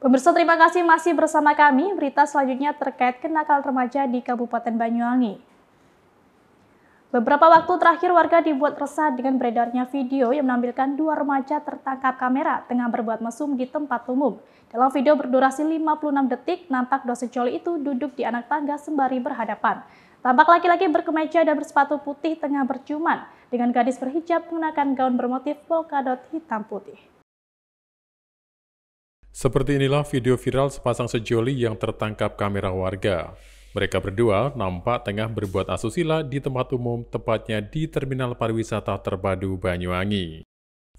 Pemirsa terima kasih masih bersama kami. Berita selanjutnya terkait kenakalan remaja di Kabupaten Banyuwangi. Beberapa waktu terakhir warga dibuat resah dengan beredarnya video yang menampilkan dua remaja tertangkap kamera tengah berbuat mesum di tempat umum. Dalam video berdurasi 56 detik, nampak dua coli itu duduk di anak tangga sembari berhadapan. Tampak laki-laki berkemeja dan bersepatu putih tengah berciuman dengan gadis berhijab menggunakan gaun bermotif polkadot hitam putih. Seperti inilah video viral sepasang sejoli yang tertangkap kamera warga. Mereka berdua nampak tengah berbuat asusila di tempat umum, tepatnya di Terminal Pariwisata Terpadu Banyuwangi.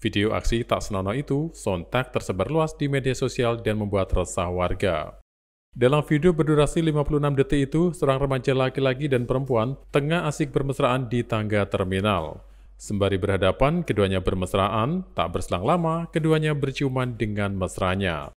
Video aksi tak senonoh itu sontak tersebar luas di media sosial dan membuat resah warga. Dalam video berdurasi 56 detik itu, seorang remaja laki-laki dan perempuan tengah asik bermesraan di tangga terminal. Sembari berhadapan, keduanya bermesraan, tak berselang lama, keduanya berciuman dengan mesranya.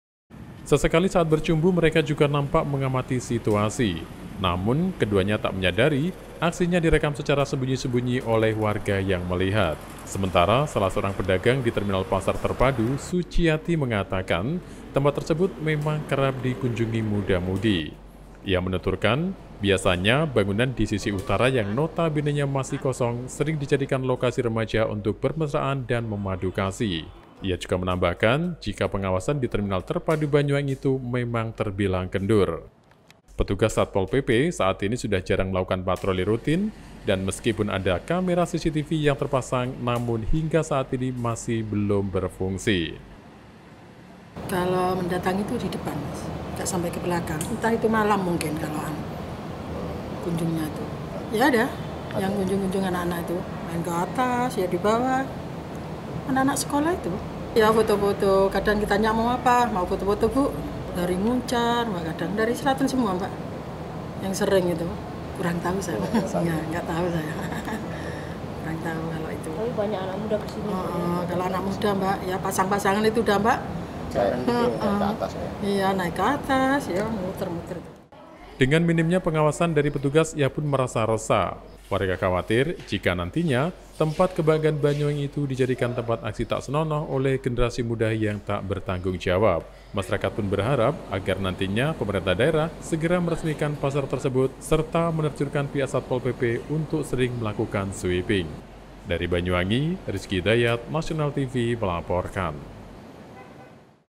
Sesekali saat bercumbu, mereka juga nampak mengamati situasi. Namun, keduanya tak menyadari, aksinya direkam secara sembunyi-sembunyi oleh warga yang melihat. Sementara, salah seorang pedagang di terminal pasar terpadu, Suciati mengatakan, tempat tersebut memang kerap dikunjungi muda-mudi. Ia menuturkan, biasanya bangunan di sisi utara yang notabene masih kosong sering dijadikan lokasi remaja untuk bermesraan dan memadu kasih. Ia juga menambahkan, jika pengawasan di terminal terpadu Banyuwangi itu memang terbilang kendur. Petugas Satpol PP saat ini sudah jarang melakukan patroli rutin, dan meskipun ada kamera CCTV yang terpasang, namun hingga saat ini masih belum berfungsi. Kalau mendatangi itu di depan, tidak sampai ke belakang. Entah itu malam mungkin kalau kunjungnya itu. Ya ada, yang kunjung-kunjung anak-anak itu. Main ke atas, ya di bawah. Anak-anak sekolah itu. Ya foto-foto, kadang kita mau apa, mau foto-foto bu. Dari Muncar, kadang dari Selatan semua mbak. Yang sering itu. Kurang tahu saya, Enggak, iya, enggak tahu saya. Kurang tahu kalau itu. Tapi banyak anak muda kesini. Oh, oh, kalau anak muda mbak, ya pasang-pasangan itu udah mbak. Gitu, ya. Iya, naik ke atas ya, muter-muter. Dengan minimnya pengawasan dari petugas, ia pun merasa resah. Warga khawatir jika nantinya tempat kebanggaan Banyuwangi itu dijadikan tempat aksi tak senonoh oleh generasi muda yang tak bertanggung jawab. Masyarakat pun berharap agar nantinya pemerintah daerah segera meresmikan pasar tersebut serta menerjunkan pihak Satpol PP untuk sering melakukan sweeping. Dari Banyuwangi, Rizky Dayat, National TV melaporkan.